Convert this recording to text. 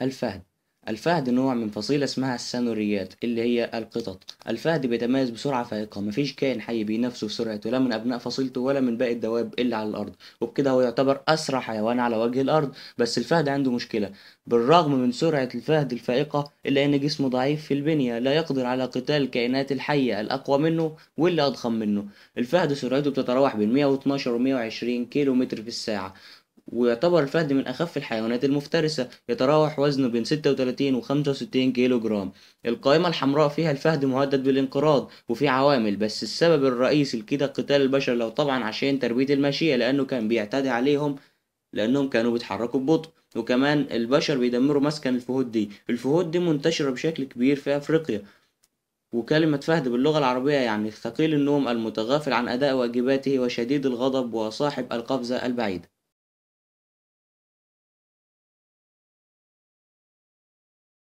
الفهد الفهد نوع من فصيلة اسمها السانوريات اللي هي القطط الفهد بيتميز بسرعة فائقة مفيش كائن حي بينافسه في سرعته لا من أبناء فصيلته ولا من باقي الدواب اللي على الأرض وبكده هو يعتبر أسرع حيوان على وجه الأرض بس الفهد عنده مشكلة بالرغم من سرعة الفهد الفائقة إلا أن جسمه ضعيف في البنية لا يقدر على قتال الكائنات الحية الأقوى منه واللي أضخم منه الفهد سرعته بتتراوح بين 112 و 120 كيلو متر في الساعة ويعتبر الفهد من أخف الحيوانات المفترسة يتراوح وزنه بين 36 و 65 كيلو جرام القائمة الحمراء فيها الفهد مهدد بالانقراض وفي عوامل بس السبب الرئيسي لكده قتال البشر لو طبعا عشان تربية الماشية لأنه كان بيعتدي عليهم لأنهم كانوا بيتحركوا ببطء وكمان البشر بيدمروا مسكن الفهود دي الفهود دي منتشرة بشكل كبير في أفريقيا وكلمة فهد باللغة العربية يعني ثقيل النوم المتغافل عن أداء واجباته وشديد الغضب وصاحب القفزة البعيدة